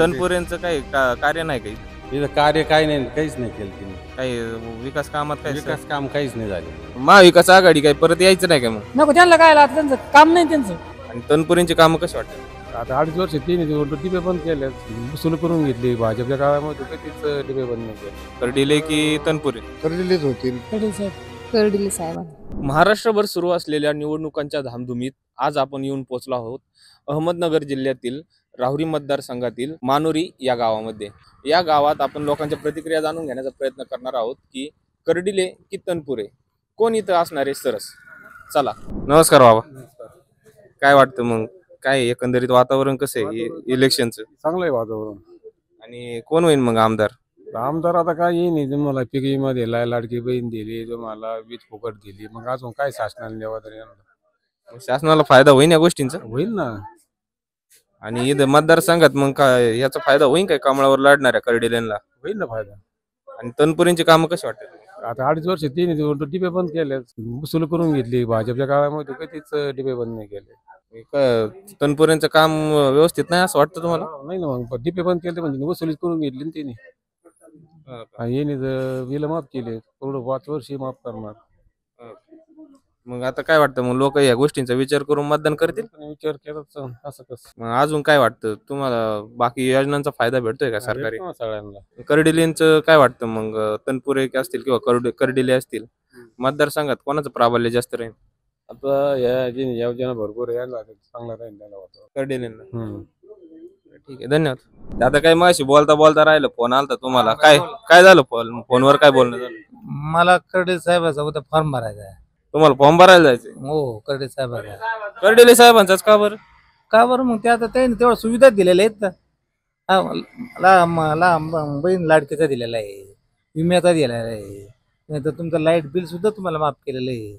यांचं काही कार्य नाही काही तिचं कार्य काय नाही काहीच नाही केलं तिने काही विकास कामात काही विकास काम काहीच नाही झाले महाविकास आघाडी काय परत यायचं नाही काय मग नको त्यांना काय आला त्यांचं काम नाही त्यांचं आणि तनपुरेंची कामं कशी वाटत आता अडीच वर्ष तिने डिबे बंद केले सुरू करून घेतली भाजपच्या काळामध्ये कधीच डिबे बंद नाही केले कर्डिले की तनपुरे करलेलेच होतील पाटील साहेब महाराष्ट्रभर सुरू असलेल्या निवडणुकांच्या धामधुमीत आज आपण येऊन पोहोचलो आहोत अहमदनगर जिल्ह्यातील राहुरी मतदारसंघातील मानोरी या गावामध्ये या गावात आपण लोकांच्या प्रतिक्रिया जाणून घेण्याचा प्रयत्न करणार आहोत की करडिले की तनपुरे कोण इथं असणारे सरस चला नमस्कार बाबा काय वाटतं मग काय एकंदरीत वातावरण कसं आहे इलेक्शनचं चांगलं आहे वातावरण आणि कोण होईल मग आमदार आमदार आता काय येईन तुम्हाला मला मध्ये लाडकी बहीण दिली तुम्हाला वीज फुकट दिली मग अजून काय शासनाला तरी शासनाला फायदा होईल या गोष्टींचा होईल ना आणि इथं मतदारसंघात मग काय याचा फायदा होईल काय कमळावर लढणाऱ्या कर्डिलेनला होईल ना फायदा आणि तनपुरींची कामं कशी वाटतात आता अडीच वर्ष तीन डिबे बंद केले वसूल करून घेतली भाजपच्या काळामध्ये कधीच डिबे बंद नाही केले तनपुरेंच काम व्यवस्थित नाही असं वाटतं तुम्हाला नाही ना मग डिपे बंद केले म्हणजे वसुलीच करून घेतली ना त्यांनी आणि येणे माफ केले थोडं पाच वर्ष माफ करणार मग आता काय वाटतं मग लोक या गोष्टींचा विचार करून मतदान करतील विचार केला असं कसं मग अजून काय वाटतं तुम्हाला बाकी योजनांचा फायदा भेटतोय का सरकारी सगळ्यांना करडिलींच काय वाटतं मग तनपुरे असतील किंवा करडिले कर्डिले असतील मतदारसंघात कोणाचं प्राबल्य जास्त राहील आता या जी योजना भरपूर यायला चांगला राहील त्याला ठीक आहे धन्यवाद आता काय अशी बोलता बोलता राहिलं फोन आलता तुम्हाला काय काय झालं फोन फोनवर काय बोलणं झालं मला करडील साहेबाचा उद्या फॉर्म भरायचा आहे तुम्हाला फॉर्म भरायला जायचं हो कर्डे साहेब कर्डेले साहेबांचाच का बरं का बर मग ते आता त्यांनी तेवढ्या सुविधा दिलेल्या आहेत ना बहीण लाडकीचा दिलेला आहे विम्याचा दिलेला आहे नाहीतर तुमचं लाईट बिल सुद्धा तुम्हाला माफ केलेलं आहे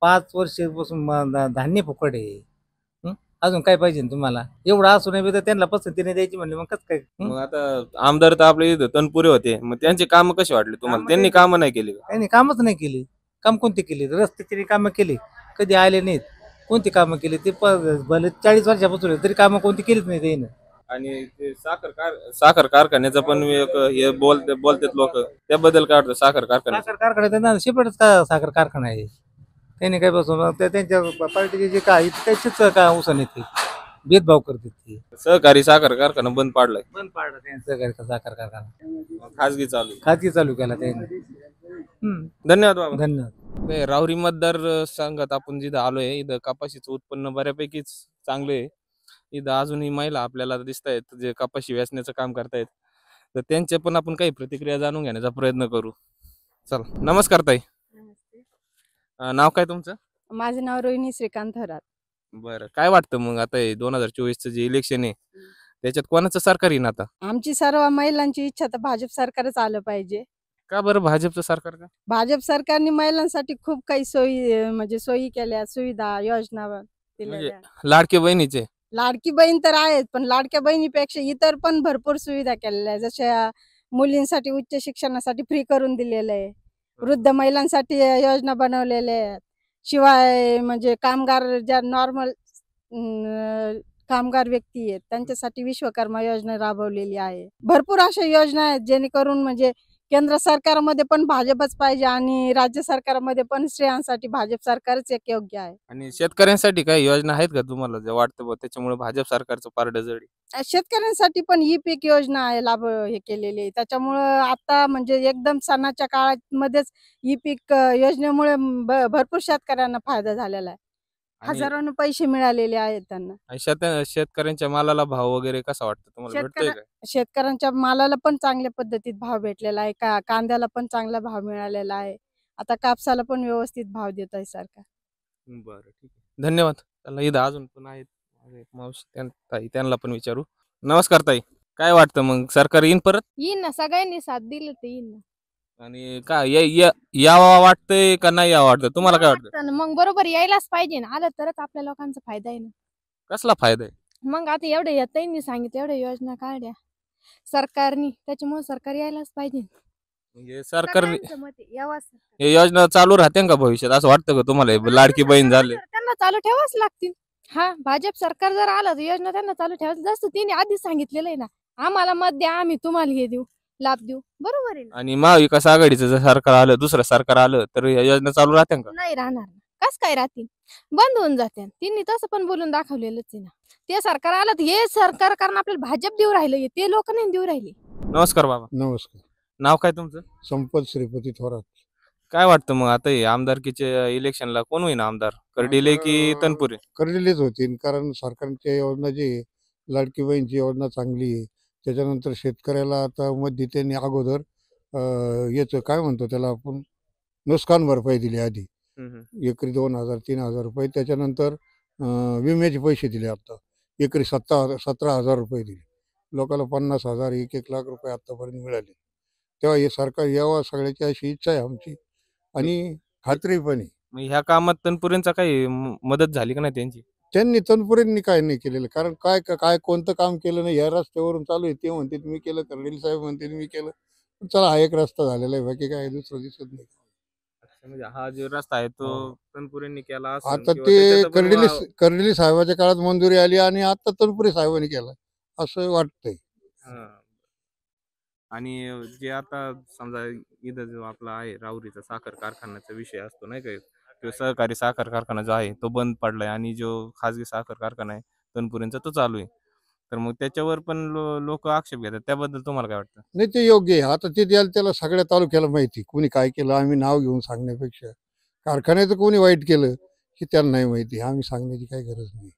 पाच वर्षापासून धान्य फुकट आहे अजून काय पाहिजे तुम्हाला एवढं असू नाही तर त्यांना पसंतीने द्यायची म्हणले मग कस काय आता आमदार तर आपले इथं तनपुरे होते मग त्यांचे काम कसे वाटले तुम्हाला त्यांनी कामं नाही केली त्यांनी कामच नाही केली काम कोणती केली रस्त्याची कामं केली कधी आले नाहीत कोणती कामं केली ते भले चाळीस वर्षापासून तरी कामं कोणती केलीच नाही त्याने आणि ते साखर कार साखर कारखान्याचं पण एक हे बोलते बोलतात लोक त्याबद्दल काय वाटतं साखर कारखाना साखर कारखाना त्यांना साखर कारखाना आहे त्याने काय बसून त्यांच्या पार्टीचे जे काय त्याचीच का उसन येते भेदभाव करते सहकारी साखर कारखाना बंद पाडलाय बंद पाडला सहकारी साखर कारखाना खाजगी चालू खाजगी चालू केला त्यांनी धन्यवाद बाबा धन्यवाद राहुरी मतदार संघात आपण जिथं आलोय इथं कापाशीचं उत्पन्न बऱ्यापैकीच चांगलं आहे इथं अजूनही महिला आपल्याला दिसत आहेत जे कपाशी व्यासण्याचं काम करतायत तर त्यांच्या पण आपण काही प्रतिक्रिया जाणून घेण्याचा प्रयत्न करू चल नमस्कार ताई नाव काय तुमचं माझं नाव रोहिणी श्रीकांत हरात बर काय वाटतं मग आता दोन हजार चोवीस जे इलेक्शन आहे त्याच्यात कोणाचं सरकार येईन आता आमची सर्व महिलांची इच्छा तर भाजप सरकारच आलं पाहिजे का बरं भाजपचं सरकार का भाजप सरकारने महिलांसाठी खूप काही सोयी म्हणजे सोयी केल्या सुविधा योजना म्हणजे दिलेल्या बहिणीचे लाडकी बहीण तर आहेत पण लाडक्या बहिणीपेक्षा इतर पण भरपूर सुविधा केलेल्या आहेत जशा मुलींसाठी उच्च शिक्षणासाठी फ्री करून दिलेलं आहे वृद्ध महिलांसाठी योजना बनवलेल्या आहेत शिवाय म्हणजे कामगार ज्या नॉर्मल कामगार व्यक्ती आहेत त्यांच्यासाठी विश्वकर्मा योजना राबवलेली आहे भरपूर अशा योजना आहेत जेणेकरून म्हणजे केंद्र सरकारमध्ये पण भाजपच पाहिजे आणि राज्य सरकारमध्ये पण स्त्रियांसाठी भाजप सरकारच एक योग्य आहे आणि शेतकऱ्यांसाठी काही योजना आहेत का तुम्हाला जे वाटतं त्याच्यामुळे भाजप सरकारचं पारड जडी शेतकऱ्यांसाठी पण ही पीक योजना आहे लाभ हे केलेली त्याच्यामुळे त्याच्यामुळं आता म्हणजे एकदम सणाच्या काळामध्येच ई पीक योजनेमुळे भरपूर शेतकऱ्यांना फायदा झालेला आहे हजारोने पैसे मिळालेले आहेत त्यांना शेतकऱ्यांच्या मालाला भाव वगैरे कसा वाटतो तुम्हाला शेतकऱ्यांच्या मालाला पण चांगल्या पद्धतीत भाव भेटलेला आहे का कांद्याला पण चांगला भाव मिळालेला आहे आता कापसाला पण व्यवस्थित भाव देत आहे सरकार बरं ठीक आहे धन्यवाद त्याला इथं अजून पण आहेत मावशी ताई त्यांना पण विचारू नमस्कार ताई काय वाटतं मग सरकार येईन परत येईन ना सगळ्यांनी साथ दिली तर येईन ना आणि काय यावा वाटतंय का नाही यावं वाटत तुम्हाला काय वाटतं मग बरोबर यायलाच पाहिजे ना आलं तरच आपल्या लोकांचा फायदा आहे ना कसला फायदा आहे मग आता एवढे या सांगितलं एवढ्या योजना काढल्या सरकारनी त्याच्यामुळे सरकार यायलाच पाहिजे म्हणजे सरकारने सरकार. हे योजना चालू राहते का भविष्यात असं वाटतं का तुम्हाला लाडकी बहीण झाले त्यांना चालू ठेवाच लागतील हा भाजप सरकार जर आलं तर योजना त्यांना चालू ठेवायचं जसं तिने आधीच सांगितलेलं आहे ना आम्हाला मत द्या आम्ही तुम्हाला हे देऊ लाभ देऊ बरोबर आहे आणि महाविकास आघाडीचं जर सरकार आलं दुसरं सरकार आलं तर योजना चालू राहते का नाही राहणार ना कस काय राहतील बंद होऊन जाते तिने तसं पण बोलून दाखवलेलंच ना ते सरकार आलं तर हे सरकार कारण आपल्याला भाजप देऊ राहिलं ते लोक नाही देऊ राहिले नमस्कार बाबा नमस्कार नाव काय तुमचं संपत श्रीपती थोरात काय वाटतं मग आता हे आमदारकीचे इलेक्शनला कोण होईन आमदार कर्डिले की तनपुरे करलेलेच होतील कारण सरकारच्या योजना जी लडकी लाडकी बहीणची योजना चांगली आहे त्याच्यानंतर शेतकऱ्याला आता मध्य त्यांनी अगोदर याचं काय म्हणतो त्याला आपण नुकसान भरपाई दिली आधी एकरी दोन हजार तीन हजार रुपये त्याच्यानंतर विम्याचे पैसे दिले आता एकरी सत्ता सतरा हजार रुपये दिले लोकांना पन्नास हजार एक एक लाख रुपये आतापर्यंत मिळाले तेव्हा हे सरकार यावा सगळ्याची अशी इच्छा आहे आमची आणि खात्री पण ह्या कामात तनपुरेंचा काही मदत झाली का नाही त्यांची त्यांनी तनपुरेंनी काय नाही केलेलं कारण काय काय कोणतं काम केलं नाही या रस्त्यावरून चालू आहे ते म्हणते मी केलं कर्डील साहेब म्हणते मी केलं चला हा एक रस्ता झालेला आहे बाकी काय दुसरं दिसत नाही म्हणजे हा जो रस्ता आहे तो हो. तनपुरेंनी केला आता ते कर्डिली कर्डिली साहेबाच्या काळात मंजुरी आली आणि आता तनपुरी साहेबांनी केला असं वाटतंय आणि जे आता समजा इथं जो आपला आहे राऊरीचा साखर कारखान्याचा विषय असतो नाही का जो सहकारी साखर कारखाना जो आहे तो बंद पडला आणि जो खाजगी साखर कारखाना आहे तनपुरेंचा तो चालू आहे तर मग त्याच्यावर पण लोक आक्षेप घेतात त्याबद्दल तुम्हाला काय वाटतं नाही ते योग्य आहे आता ते द्याल त्याला सगळ्या तालुक्याला माहिती कोणी काय केलं आम्ही नाव घेऊन सांगण्यापेक्षा कारखान्याचं कोणी वाईट केलं की त्यांना नाही माहिती आम्ही सांगण्याची काही गरज नाही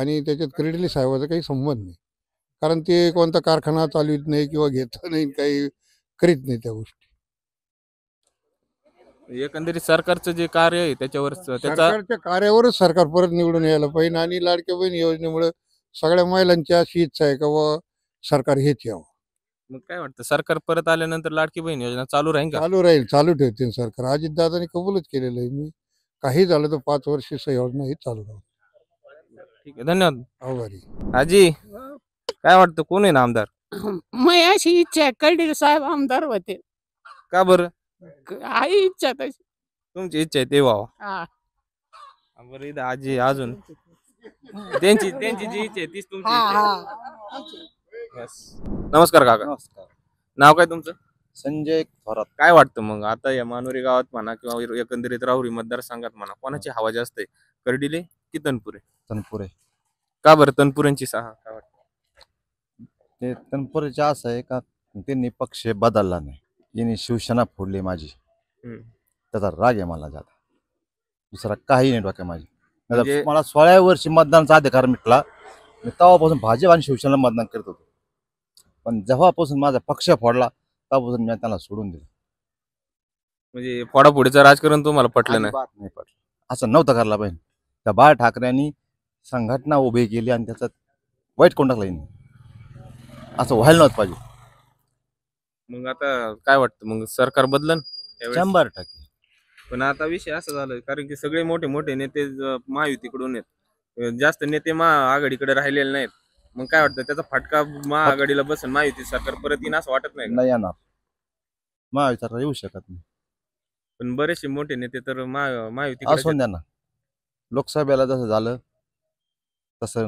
आणि त्याच्यात क्रेडिटली साहेबाचा काही संबंध नाही कारण ते कोणता कारखाना चालवित नाही किंवा घेत नाही काही करीत नाही त्या गोष्टी एकंदरीत सरकारचं जे कार्य आहे त्याच्यावर त्याचा सरकारच्या कार्यावरच सरकार परत निवडून यायला पाहिजे आणि लाडक्या बहीण योजनेमुळे सगळ्या महिलांच्या अशी इच्छा आहे का व सरकार हेच यावं मग काय वाटतं सरकार परत आल्यानंतर लाडकी बहीण योजना चालू राहील चालू राहील चालू ठेवतील सरकार अजितदादाने कबूलच केलेलं आहे मी काही झालं तर पाच वर्ष योजना ही चालू राहील ठीक आहे धन्यवाद आभारी आजी काय वाटतं कोण आहे ना आमदार मी अशी इच्छा आहे कर्डील साहेब आमदार होते का बरं आई इच्छा तशी तुमची इच्छा आहे ते व्हावं आजी अजून त्यांची त्यांची जी इच्छा आहे तीच तुमची नमस्कार काका नमस्कार नाव काय तुमचं संजय थोरात काय वाटतं मग आता या मानुरी गावात म्हणा किंवा एकंदरीत राहुरी मतदारसंघात म्हणा कोणाची हवा जास्त आहे कर्डिले की तनपुरे तनपुरे का बरं तनपुरेंची सहा काय वाटत ते तनपुरेचे असं आहे का त्यांनी पक्ष बदलला नाही याने शिवसेना फोडली माझी त्याचा राग आहे मला जाता दुसरा काही नाही डोक्या माझी मला म्हणजे- सोळा वर्षी मतदानाचा अधिकार मिटला मी तेव्हापासून भाजप आणि शिवसेना मतदान करत होतो पण जेव्हापासून माझा पक्ष फोडला तेव्हापासून मी त्यांना सोडून दिलं म्हणजे फोडाफोडीचं राजकारण तुम्हाला पटलं नाही पटलं असं नव्हतं करायला पाहिजे त्या बाळ ठाकरेंनी संघटना उभी केली आणि त्याचा वाईट कोण टाकला असं व्हायला नव्हतं पाहिजे मग आता काय वाटतं मग सरकार बदलन शंभर टक्के पण आता विषय असा झाला कारण की सगळे मोठे मोठे नेते महायुतीकडून आहेत जास्त नेते महाआघाडीकडे राहिलेले नाहीत मग काय वाटतं त्याचा फटका महाआघाडीला बसून महायुती सरकार परत येईन असं वाटत नाही का? येणार येऊ शकत नाही पण बरेचसे मोठे नेते तर महा- असून द्या ना लोकसभेला जसं झालं तसं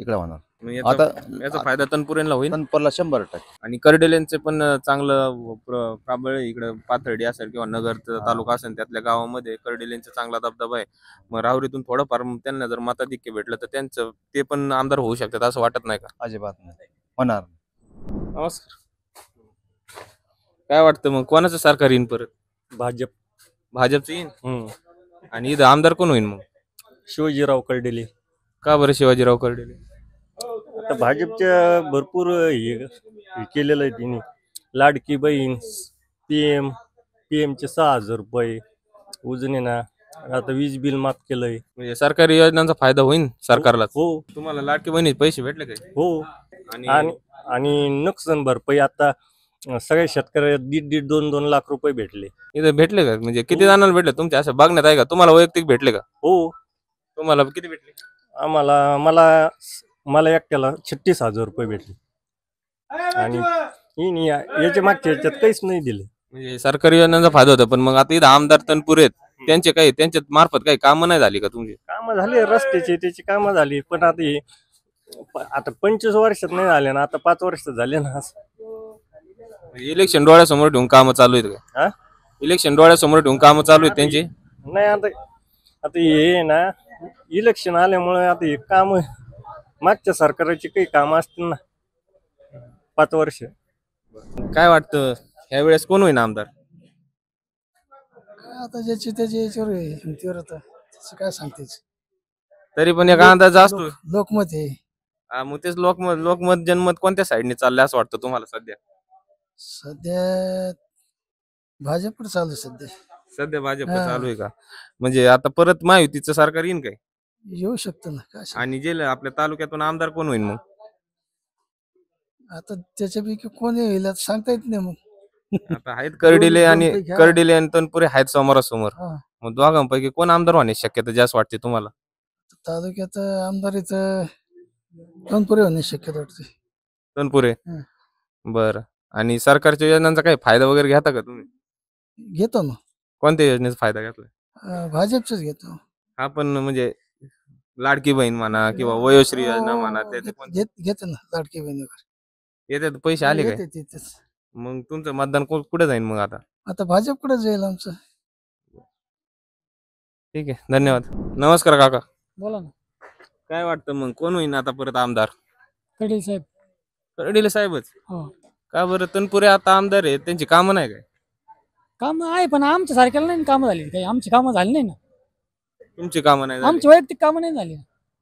इकडे होणार आता- याचा फायदा तनपुरेला होईल तनपूरला शंभर टक्के आणि कर्डेलेंचे पण चांगलं प्राबळ इकडे पाथर्डी असेल किंवा नगरचा तालुका असेल त्यातल्या गावामध्ये कर्डेलेंचा चांगला दबदबा आहे मग राहुरीतून थोडंफार त्यांना जर मताधिक्य भेटलं तर त्यांचं ते पण आमदार होऊ शकतात असं वाटत नाही का अजिबात नाही होणार नमस्कार काय वाटतं मग कोणाचं सरकार येईन परत भाजप भाजपचं येईन आणि इथं आमदार कोण होईन मग शिवाजीराव करडेले का बरं शिवाजीराव कर्डेले आता भाजपच्या भरपूर हे केलेलं आहे तिने लाडकी बहीण पी एम पी एमचे सहा हजार रुपये उजनेना आता वीज बिल माफ केलंय म्हणजे सरकारी योजनांचा फायदा होईल सरकारला हो तुम्हाला लाडकी बहिणी पैसे भेटले का हो आणि आणि नुकसान भरपाई आता सगळ्या शेतकऱ्या दीड दीड दोन दोन लाख रुपये भेटले इथे भेटले का म्हणजे किती हो. जणांना भेटले तुमच्या असं बघण्यात आहे का तुम्हाला वैयक्तिक भेटले का हो तुम्हाला किती भेटले आम्हाला मला मला एकट्याला छत्तीस हजार रुपये भेटले आणि याच्या मागच्या याच्यात काहीच नाही दिले म्हणजे सरकारी योजनांचा फायदा होता पण मग आता इथं आमदार तनपूर आहेत त्यांचे काही त्यांच्या मार्फत काही कामं नाही झाली का तुमची कामं झाले रस्त्याचे त्याची कामं झाली पण आता हे आता पंचवीस वर्षात नाही झाले ना आता पाच वर्षात झाले ना इलेक्शन म्हणजे डोळ्यासमोर ठेवून कामं चालू आहेत का इलेक्शन डोळ्यासमोर ठेवून कामं चालू आहेत त्यांची नाही आता आता हे ना इलेक्शन आल्यामुळे आता हे काम मागच्या सरकारची काही काम असतील ना पाच वर्ष काय वाटत ह्या वेळेस कोण होईन आमदार आता ज्याची त्याची याच्यावर आता काय सांगतेच तरी पण एक अंदाज असतो लोकमत आहे मग तेच लोकमत लोकमत जनमत कोणत्या साईडने चाललंय असं वाटतं तुम्हाला सध्या सध्या भाजप चालू आहे सध्या सध्या भाजप चालू आहे का म्हणजे आता परत महायुतीचं सरकार येईन काय येऊ शकतं ना आणि जे आपल्या तालुक्यातून आमदार कोण होईल मग आता त्याच्यापैकी कोण येईल सांगता येत नाही मग आता आहेत करडिले आणि कोणतं आणि तनपुरे आहेत समोरासमोर समोर मग दोघांपैकी कोण आमदार होण्याची शक्यता जास्त वाटते तुम्हाला तालुक्यात आमदार इथं तनपुरे होणे शक्यता वाटते तनपुरे बर आणि सरकारच्या योजनांचा काही फायदा वगैरे घेता का तुम्ही घेतो ना कोणत्या योजनेचा फायदा घेतला भाजपचाच घेतो हा पण म्हणजे लाडकी बहीण म्हणा किंवा वयोश्री योजना हो, म्हणा हो, हो. घेत ना लाडकी बहिण येते पैसे आले काय मग तुमचं मतदान को- कुठे जाईल मग आता आता भाजप कुठे जाईल आमचं ठीक आहे धन्यवाद नमस्कार काका बोला ना काय वाटतं मग कोण होईन आता परत आमदार कडील साहेब कडील साहेबच का बरं तनपुरे आता आमदार आहेत त्यांची कामं नाही काय काम आहे पण आमच्या सारख्याला नाही कामं झाली काही आमची कामं झाली नाही ना तुमची कामं नाही आमची वैयक्तिक काम नाही झाली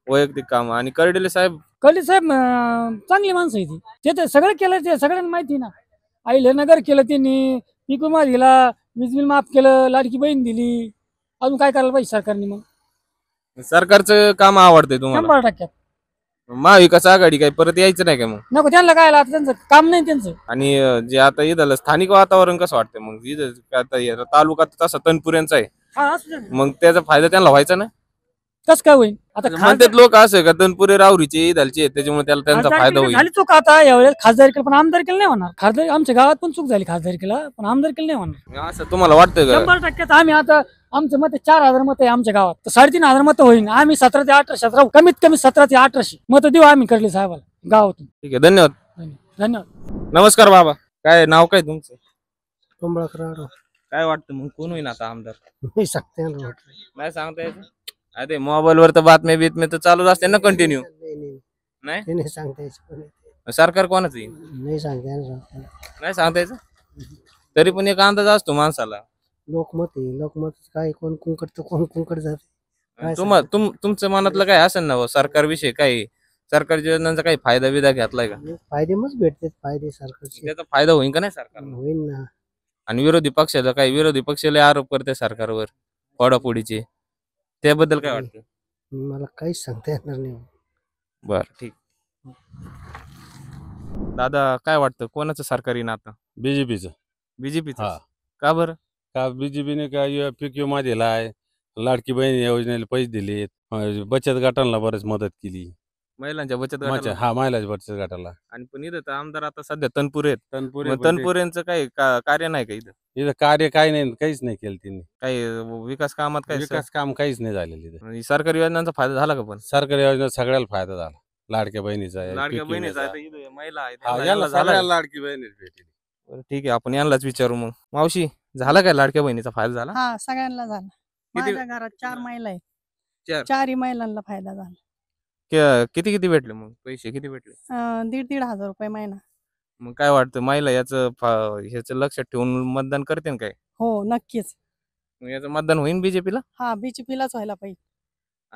वैयक्तिक काम आणि कर्डिले साहेब कळली साहेब चांगली माणसं आहे ते तर सगळं केलं ते सगळ्यांना माहिती ना आई नगर केलं त्यांनी पीक विमा दिला वीज बिल माफ केलं लाडकी बहीण दिली अजून काय करायला पाहिजे सरकारने मग सरकारचं काम आवडते तुम्हाला शंभर टक्क्यात महाविकास आघाडी काय परत यायचं नाही का मग नको त्यांना काय त्यांचं काम नाही त्यांचं आणि जे आता येत स्थानिक वातावरण कसं वाटतं मग आता तालुका तसा तनपुऱ्यांचा आहे मग त्याचा फायदा त्यांना व्हायचा ना कसं काय होईल आता म्हणजे म्हणतात लोक असे का दनपुरे रावरीचे इदालचे त्याच्यामुळे त्याला त्यांचा फायदा होईल झाली चूक आता यावेळेस खासदार केलं पण आमदार केलं नाही होणार खासदार आमच्या गावात पण चूक झाली खासदार केला पण आमदार केलं नाही होणार असं तुम्हाला वाटतं का शंभर आम्ही आता आमचं मत चार हजार मत आहे आमच्या गावात तर साडेतीन हजार मत होईल आम्ही सतरा ते अठराशे राहू कमीत कमी सतरा ते अठराशे मत देऊ आम्ही करले साहेबाला गावातून ठीक आहे धन्यवाद धन्यवाद नमस्कार बाबा काय नाव काय तुमचं कुंभळकर काय वाटतं मग कोण होईन आता आमदार नाही सांगता येत अरे मोबाईल वर तर बातम्या बितम्या तर चालूच असते ना कंटिन्यू नाही, नाही. सरकार कोणाच येईल नाही सांगता नाही सांगता तरी पण एक अंदाज असतो माणसाला लोकमत लोकमत काय कोण कुंकडत कोण कुंकड जात तुम्हा तुम तुमचं मनातलं काय असेल ना हो? सरकार विषय काही सरकारच्या योजनांचा काही फायदा बिदा घेतलाय का फायदे मग भेटते फायदे सरकारचे त्याचा फायदा होईल का नाही सरकार होईल ना आणि विरोधी पक्षाचा काय विरोधी पक्षाला आरोप करते सरकारवर फोडाफोडीचे त्याबद्दल काय वाटतं मला काहीच सांगता येणार नाही बर ठीक दादा काय वाटतं कोणाचं सरकार येणार आता बीजेपीचं बीजेपीचं का बरं का बीजेपीने काय पीक मध्ये लाय लाडकी बहिणी योजनेला पैसे दिलेत बचत गटांना बरेच मदत केली महिलांच्या बचत गटाला. हा महिला बचत गटाला आणि पण इथं तर आमदार आता सध्या तनपुरे आहेत तनपुरे काही कार्य नाही का इथं इथं कार्य काही नाही काहीच नाही केलं त्यांनी काही विकास कामात काही विकास काम काहीच नाही झालेलं इथं सरकारी योजनांचा फायदा झाला का पण सरकारी योजना सगळ्याला फायदा झाला लाडक्या बहिणीचा लाडक्या बहिणीचा महिला लाडकी बहिणी ठीक आहे आपण यांनाच विचारू मग मावशी झाला काय लाडक्या बहिणीचा फायदा झाला सगळ्यांना झाला माझ्या घरात चार महिला आहेत चार? चारही महिलांना फायदा झाला किती किती भेटले मग पैसे किती भेटले दीड दीड हजार रुपये महिना मग काय वाटतं महिला याचं ह्याच लक्षात ठेवून मतदान करते काय हो नक्कीच याच याचं मतदान होईल बीजेपीला हा बीजेपीलाच व्हायला पाहिजे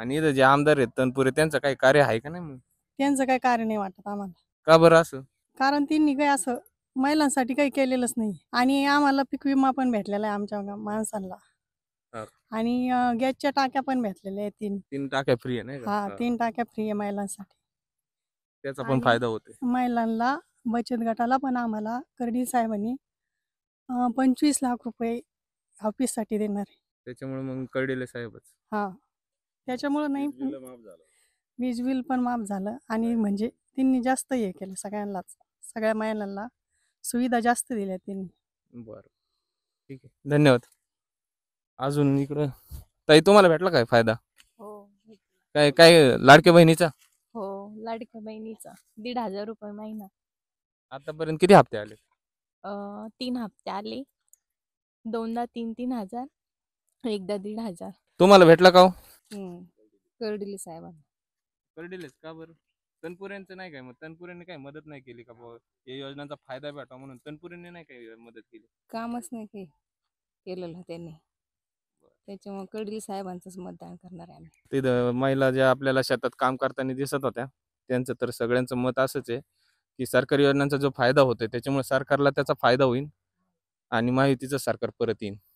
आणि इथं जे आमदार आहेत तनपुरे त्यांचं काही कार्य आहे का नाही मग त्यांचं काही कार्य नाही वाटत आम्हाला का बरं असं कारण त्यांनी काही असं महिलांसाठी काही केलेलंच नाही आणि आम्हाला पीक विमा पण भेटलेला आहे आमच्या माणसांना आणि गॅसच्या टाक्या पण भेटलेल्या आहेत तीन तीन टाक्या फ्री आहे ना हा तीन टाक्या फ्री आहे महिलांसाठी त्याचा पण फायदा होते महिलांना बचत गटाला पण आम्हाला कर्डी साहेबांनी पंचवीस लाख रुपये ऑफिस साठी देणार त्याच्यामुळे मग कळलेले साहेबच हा त्याच्यामुळे नाही वीज बिल पण माफ झालं आणि म्हणजे त्यांनी जास्त हे केलं सगळ्यांनाच सगळ्या महिलांना सुविधा जास्त दिल्या त्यांनी बरं ठीक आहे धन्यवाद अजून इकडं ताई तुम्हाला भेटला काय फायदा हो काय काय लाडक्या बहिणीचा हो लाडक्या बहिणीचा दीड हजार रुपये महिना आतापर्यंत किती हप्ते आले तीन हप्ते आले दोनदा तीन तीन हजार एकदा दीड हजार तुम्हाला भेटला का हो? कर्डिले साहेबांना कर्डिले का बरं तनपुऱ्यांचं नाही काय मग तनपुऱ्यांनी काय मदत नाही केली का या योजनांचा फायदा भेटावा म्हणून तनपुरेने नाही काय मदत केली कामच नाही केलेलं त्यांनी त्याच्यामुळे कडील साहेबांचंच मतदान करणार आहे आम्ही तिथं महिला ज्या आपल्याला शेतात काम करताना दिसत होत्या त्यांचं तर सगळ्यांचं मत असंच आहे की सरकारी योजनांचा जो फायदा होतोय त्याच्यामुळे सरकारला त्याचा फायदा होईल आणि माहितीचं सरकार परत येईल